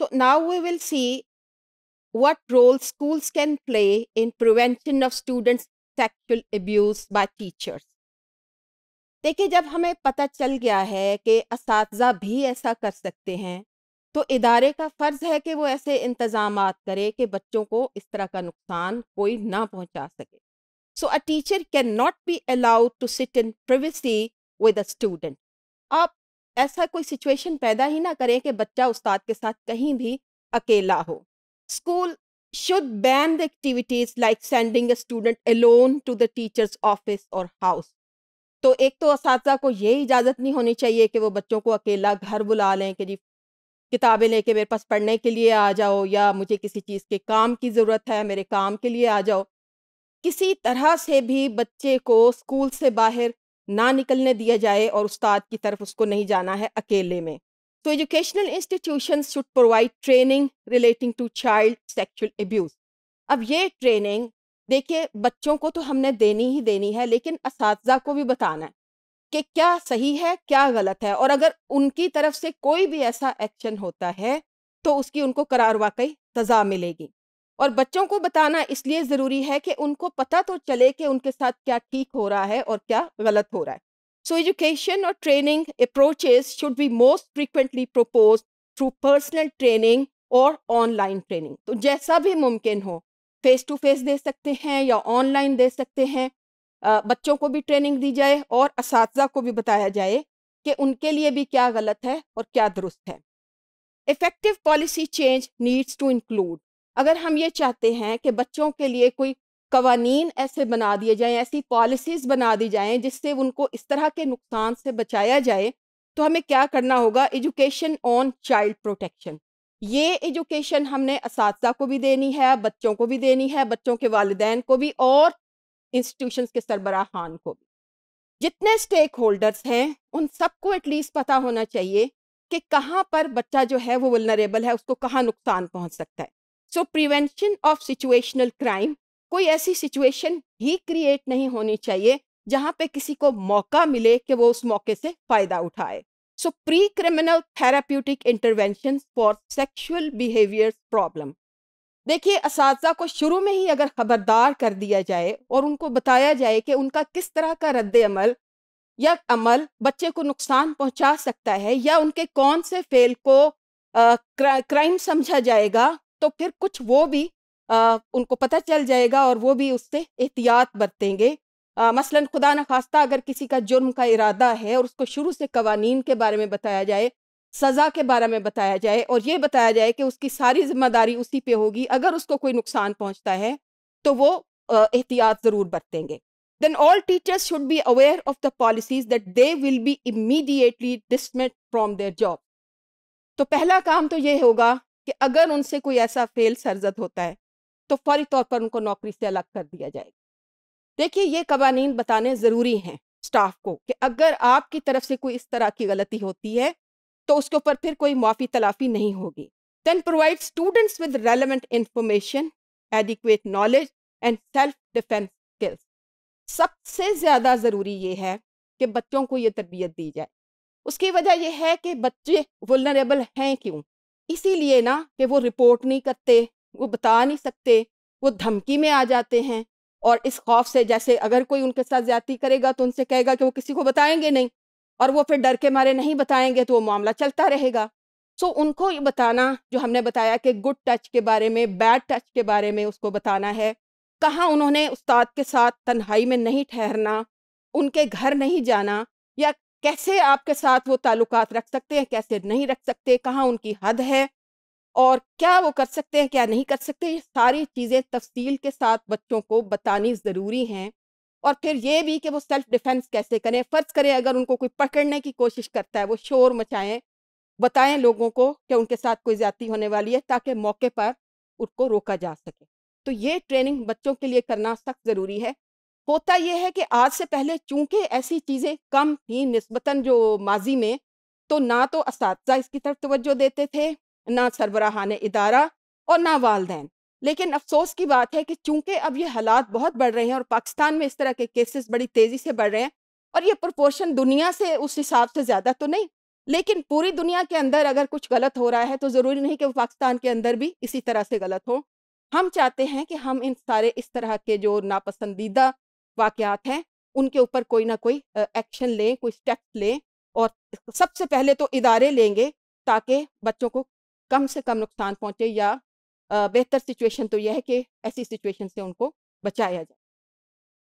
So now we will see what role schools can play in prevention of students sexual abuse by teachers. देखिए जब हमें पता चल गया है कि इस भी ऐसा कर सकते हैं तो इदारे का फ़र्ज़ है कि वो ऐसे इंतज़ाम करे कि बच्चों को इस तरह का नुकसान कोई ना पहुंचा सके so a teacher cannot be allowed to sit in privacy with a student आप ऐसा कोई सिचुएशन पैदा ही ना करें कि बच्चा उस्ताद के साथ कहीं भी अकेला हो school should ban the activities like sending a student alone to the teacher's office or तो एक तो उस को ये इजाज़त नहीं होनी चाहिए कि वो बच्चों को अकेला घर बुला लें कि जी किताबें लेके मेरे पास पढ़ने के लिए आ जाओ या मुझे किसी चीज़ के काम की ज़रूरत है मेरे काम के लिए आ जाओ किसी तरह से भी बच्चे को स्कूल से बाहर ना निकलने दिया जाए और उस्ताद की तरफ उसको नहीं जाना है अकेले में तो educational institution should provide training relating to child sexual abuse अब ये ट्रेनिंग देखिए बच्चों को तो हमने देनी ही देनी है लेकिन इस को भी बताना है कि क्या सही है क्या गलत है और अगर उनकी तरफ से कोई भी ऐसा एक्शन होता है तो उसकी उनको करार वाकई सजा मिलेगी और बच्चों को बताना इसलिए ज़रूरी है कि उनको पता तो चले कि उनके साथ क्या ठीक हो रहा है और क्या गलत हो रहा है सो एजुकेशन और training approaches should be most frequently propose through personal training और ऑनलाइन ट्रेनिंग तो जैसा भी मुमकिन हो फेस टू फेस दे सकते हैं या ऑनलाइन दे सकते हैं बच्चों को भी ट्रेनिंग दी जाए और इस को भी बताया जाए कि उनके लिए भी क्या गलत है और क्या दुरुस्त है effective policy change needs to include अगर हम ये चाहते हैं कि बच्चों के लिए कोई कवानीन ऐसे बना दिए जाएं ऐसी पॉलिसीज़ बना दी जाएं जिससे उनको इस तरह के नुकसान से बचाया जाए तो हमें क्या करना होगा एजुकेशन ऑन चाइल्ड प्रोटेक्शन ये एजुकेशन हमने इस को भी देनी है बच्चों को भी देनी है बच्चों के वालदेन को भी और इंस्टीट्यूशन के सरबराहान को भी जितने स्टेक होल्डर्स हैं उन सबको एटलीस्ट पता होना चाहिए कि कहाँ पर बच्चा जो है वो वलनरेबल है उसको कहाँ नुकसान पहुँच सकता है so prevention of situational crime कोई ऐसी सिचुएशन ही क्रिएट नहीं होनी चाहिए जहां पे किसी को मौका मिले कि वो उस मौके से फायदा उठाए so pre criminal therapeutic intervention for sexual behaviour problem देखिए इस को शुरू में ही अगर खबरदार कर दिया जाए और उनको बताया जाए कि उनका किस तरह का रद्द अमल या अमल बच्चे को नुकसान पहुंचा सकता है या उनके कौन से फेल को क्राइम समझा जाएगा तो फिर कुछ वो भी आ, उनको पता चल जाएगा और वो भी उससे एहतियात बरतेंगे आ, मसलन खुदा न खास्ता अगर किसी का जुर्म का इरादा है और उसको शुरू से कवानीन के बारे में बताया जाए सज़ा के बारे में बताया जाए और ये बताया जाए कि उसकी सारी जिम्मेदारी उसी पे होगी अगर उसको कोई नुकसान पहुंचता है तो वो एहतियात ज़रूर बरतेंगे then all teachers should be aware of the policies that they will be immediately dismissed from their job तो पहला काम तो ये होगा कि अगर उनसे कोई ऐसा फेल सरजद होता है तो फौरी तौर पर उनको नौकरी से अलग कर दिया जाएगा देखिए ये कवानीन बताने ज़रूरी हैं स्टाफ को कि अगर आपकी तरफ से कोई इस तरह की गलती होती है तो उसके ऊपर फिर कोई माफ़ी तलाफ़ी नहीं होगी then provide students with relevant information adequate knowledge and self defence skills सबसे ज़्यादा ज़रूरी ये है कि बच्चों को ये तरबियत दी जाए उसकी वजह यह है कि बच्चे वुलनरेबल हैं क्यों इसीलिए ना कि वो रिपोर्ट नहीं करते वो बता नहीं सकते वो धमकी में आ जाते हैं और इस खौफ से जैसे अगर कोई उनके साथ ज़्यादा करेगा तो उनसे कहेगा कि वो किसी को बताएंगे नहीं और वो फिर डर के मारे नहीं बताएंगे तो वो मामला चलता रहेगा सो so, उनको ये बताना जो हमने बताया कि गुड टच के बारे में बैड टच के बारे में उसको बताना है कहाँ उन्होंने उस्ताद के साथ तन्हाई में नहीं ठहरना उनके घर नहीं जाना या कैसे आपके साथ वो ताल्लुकात रख सकते हैं कैसे नहीं रख सकते कहाँ उनकी हद है और क्या वो कर सकते हैं क्या नहीं कर सकते ये सारी चीज़ें तफसील के साथ बच्चों को बतानी ज़रूरी हैं और फिर ये भी कि वो सेल्फ डिफेंस कैसे करें फ़र्ज़ करें अगर उनको कोई पकड़ने की कोशिश करता है वो शोर मचाएं बताएं लोगों को कि उनके साथ कोई ज़्यादा होने वाली है ताकि मौके पर उनको रोका जा सके तो ये ट्रेनिंग बच्चों के लिए करना सख्त ज़रूरी है होता यह है कि आज से पहले चूंकि ऐसी चीज़ें कम थी नस्बता जो माजी में तो ना तो इस इसकी तरफ तवज्जो देते थे ना सरबराहान इदारा और ना वालदेन लेकिन अफसोस की बात है कि चूंकि अब ये हालात बहुत बढ़ रहे हैं और पाकिस्तान में इस तरह के केसेस बड़ी तेज़ी से बढ़ रहे हैं और ये प्रपोर्शन दुनिया से उस हिसाब से ज़्यादा तो नहीं लेकिन पूरी दुनिया के अंदर अगर कुछ गलत हो रहा है तो ज़रूरी नहीं कि वो पाकिस्तान के अंदर भी इसी तरह से गलत हो हम चाहते हैं कि हम इन सारे इस तरह के जो नापसंदीदा वाकयात हैं उनके ऊपर कोई ना कोई एक्शन लें कोई स्टेप्स लें और सबसे पहले तो इदारे लेंगे ताकि बच्चों को कम से कम नुकसान पहुँचे या बेहतर सिचुएशन तो यह है कि ऐसी सिचुएशन से उनको बचाया जाए